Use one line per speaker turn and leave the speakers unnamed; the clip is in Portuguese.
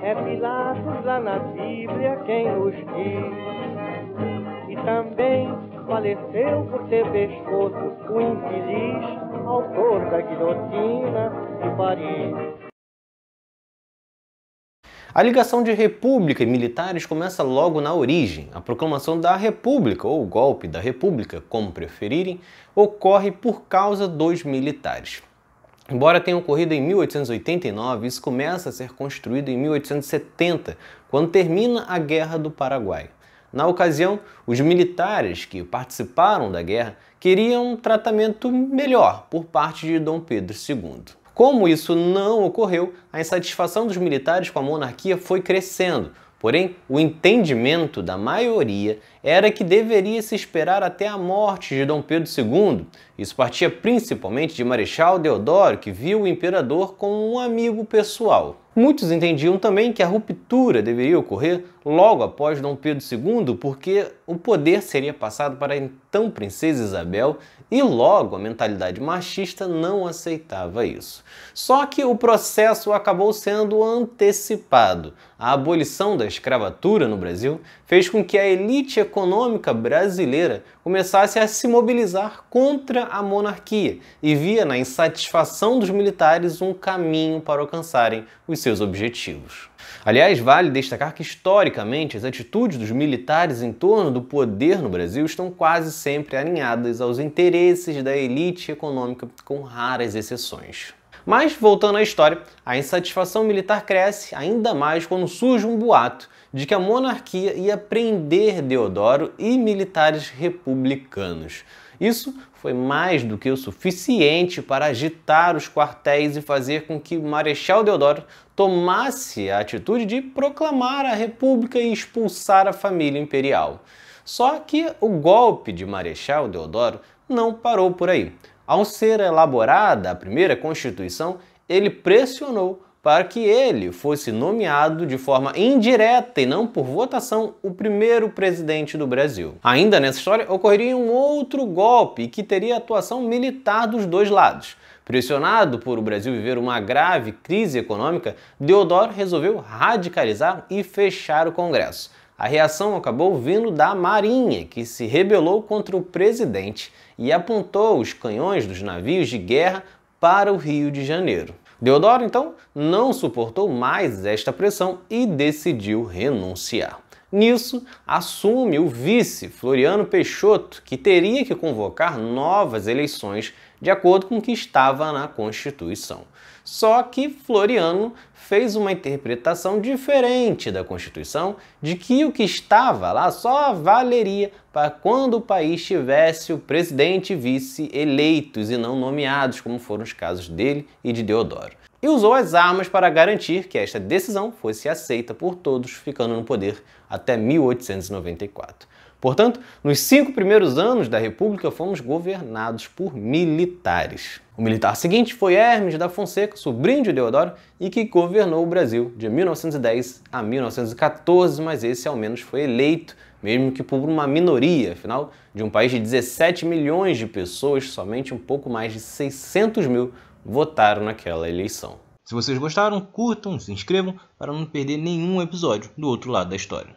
É Pilatos lá na Bíblia quem nos diz. E também faleceu por ter pescoço o infeliz autor da guilhotina de Paris. A ligação de república e militares começa logo na origem. A proclamação da república, ou golpe da república, como preferirem, ocorre por causa dos militares. Embora tenha ocorrido em 1889, isso começa a ser construído em 1870, quando termina a Guerra do Paraguai. Na ocasião, os militares que participaram da guerra queriam um tratamento melhor por parte de Dom Pedro II. Como isso não ocorreu, a insatisfação dos militares com a monarquia foi crescendo, Porém, o entendimento da maioria era que deveria se esperar até a morte de Dom Pedro II. Isso partia principalmente de Marechal Deodoro, que viu o imperador como um amigo pessoal. Muitos entendiam também que a ruptura deveria ocorrer logo após Dom Pedro II, porque o poder seria passado para a então princesa Isabel e logo a mentalidade machista não aceitava isso. Só que o processo acabou sendo antecipado. A abolição da escravatura no Brasil fez com que a elite econômica brasileira começasse a se mobilizar contra a monarquia e via na insatisfação dos militares um caminho para alcançarem os seus seus objetivos. Aliás, vale destacar que historicamente as atitudes dos militares em torno do poder no Brasil estão quase sempre alinhadas aos interesses da elite econômica, com raras exceções. Mas, voltando à história, a insatisfação militar cresce ainda mais quando surge um boato de que a monarquia ia prender Deodoro e militares republicanos. Isso foi mais do que o suficiente para agitar os quartéis e fazer com que o Marechal Deodoro tomasse a atitude de proclamar a República e expulsar a família imperial. Só que o golpe de Marechal Deodoro não parou por aí. Ao ser elaborada a primeira Constituição, ele pressionou para que ele fosse nomeado de forma indireta e não por votação o primeiro presidente do Brasil. Ainda nessa história, ocorreria um outro golpe que teria atuação militar dos dois lados. Pressionado por o Brasil viver uma grave crise econômica, Deodoro resolveu radicalizar e fechar o Congresso. A reação acabou vindo da Marinha, que se rebelou contra o presidente e apontou os canhões dos navios de guerra para o Rio de Janeiro. Deodoro, então, não suportou mais esta pressão e decidiu renunciar. Nisso, assume o vice Floriano Peixoto, que teria que convocar novas eleições de acordo com o que estava na Constituição. Só que Floriano fez uma interpretação diferente da Constituição, de que o que estava lá só valeria para quando o país tivesse o presidente e vice eleitos e não nomeados, como foram os casos dele e de Deodoro. E usou as armas para garantir que esta decisão fosse aceita por todos, ficando no poder até 1894. Portanto, nos cinco primeiros anos da República fomos governados por militares. O militar seguinte foi Hermes da Fonseca, sobrinho de Deodoro, e que governou o Brasil de 1910 a 1914, mas esse ao menos foi eleito, mesmo que por uma minoria, afinal, de um país de 17 milhões de pessoas, somente um pouco mais de 600 mil votaram naquela eleição. Se vocês gostaram, curtam, se inscrevam para não perder nenhum episódio do outro lado da história.